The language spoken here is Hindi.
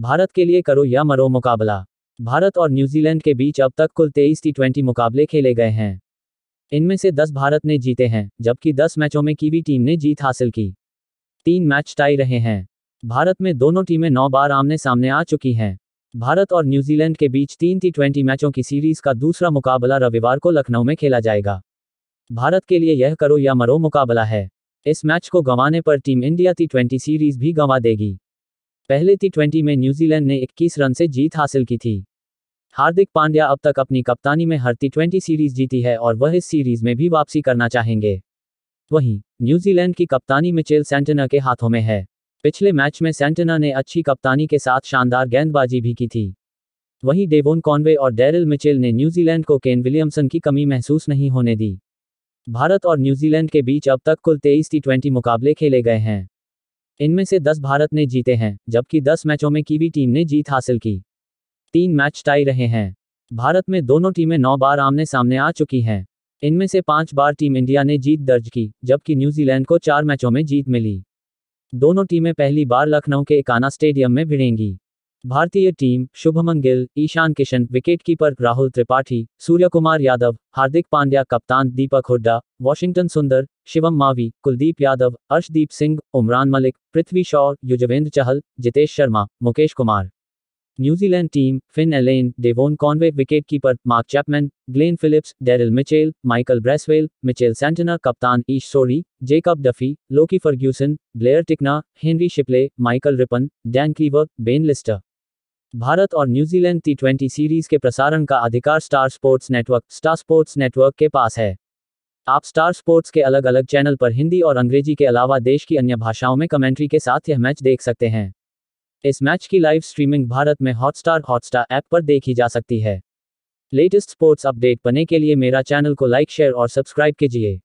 भारत के लिए करो या मरो मुकाबला भारत और न्यूजीलैंड के बीच अब तक कुल तेईस टी ट्वेंटी मुकाबले खेले गए हैं इनमें से दस भारत ने जीते हैं जबकि दस मैचों में कीवी टीम ने जीत हासिल की तीन मैच टाई रहे हैं भारत में दोनों टीमें नौ बार आमने सामने आ चुकी हैं भारत और न्यूजीलैंड के बीच तीन टी ट्वेंटी मैचों की सीरीज का दूसरा मुकाबला रविवार को लखनऊ में खेला जाएगा भारत के लिए यह करो या मरो मुकाबला है इस मैच को गंवाने पर team India T twenty series भी गंवा देगी पहले टी ट्वेंटी में न्यूजीलैंड ने 21 रन से जीत हासिल की थी हार्दिक पांड्या अब तक अपनी कप्तानी में हर टी ट्वेंटी सीरीज जीती है और वह इस सीरीज में भी वापसी करना चाहेंगे वहीं न्यूजीलैंड की कप्तानी मिचेल सेंटना के हाथों में है पिछले मैच में सेंटना ने अच्छी कप्तानी के साथ शानदार गेंदबाजी भी की थी वहीं डेवोन कॉनवे और डेरिल मिचेल ने न्यूजीलैंड को केन विलियमसन की कमी महसूस नहीं होने दी भारत और न्यूजीलैंड के बीच अब तक कुल तेईस टी मुकाबले खेले गए हैं इनमें से 10 भारत ने जीते हैं जबकि 10 मैचों में कीवी टीम ने जीत हासिल की तीन मैच टाई रहे हैं भारत में दोनों टीमें नौ बार आमने सामने आ चुकी हैं इनमें से पांच बार टीम इंडिया ने जीत दर्ज की जबकि न्यूजीलैंड को चार मैचों में जीत मिली दोनों टीमें पहली बार लखनऊ के इकाना स्टेडियम में भिड़ेंगी भारतीय टीम शुभमन गिल ईशान किशन विकेटकीपर राहुल त्रिपाठी सूर्य कुमार यादव हार्दिक पांड्या कप्तान Deepak Hooda Washington Sundar Shivam Mavi Kuldeep Yadav Arshdeep Singh Umran Malik Prithvi Shaw Yuzvendra Chahal Jitesh Sharma Mukesh Kumar New Zealand team Finn Allen Devon Conway wicketkeeper Mark Chapman Glenn Phillips Daryl Mitchell Michael Bracewell Mitchell Santner कप्तान Ish Sodhi Jacob Duffy Lockie Ferguson Blair Tickner Henry Shipley Michael Rippon Dane cleaver Ben Lister Bharat और न्यूजीलैंड टी ट्वेंटी सीरीज के प्रसारण का अधिकार Star Sports Network Star Sports Network के पास है आप स्टार स्पोर्ट्स के अलग अलग चैनल पर हिंदी और अंग्रेजी के अलावा देश की अन्य भाषाओं में कमेंट्री के साथ यह मैच देख सकते हैं इस मैच की लाइव स्ट्रीमिंग भारत में हॉटस्टार हॉटस्टार ऐप पर देखी जा सकती है लेटेस्ट स्पोर्ट्स अपडेट पाने के लिए मेरा चैनल को लाइक शेयर और सब्सक्राइब कीजिए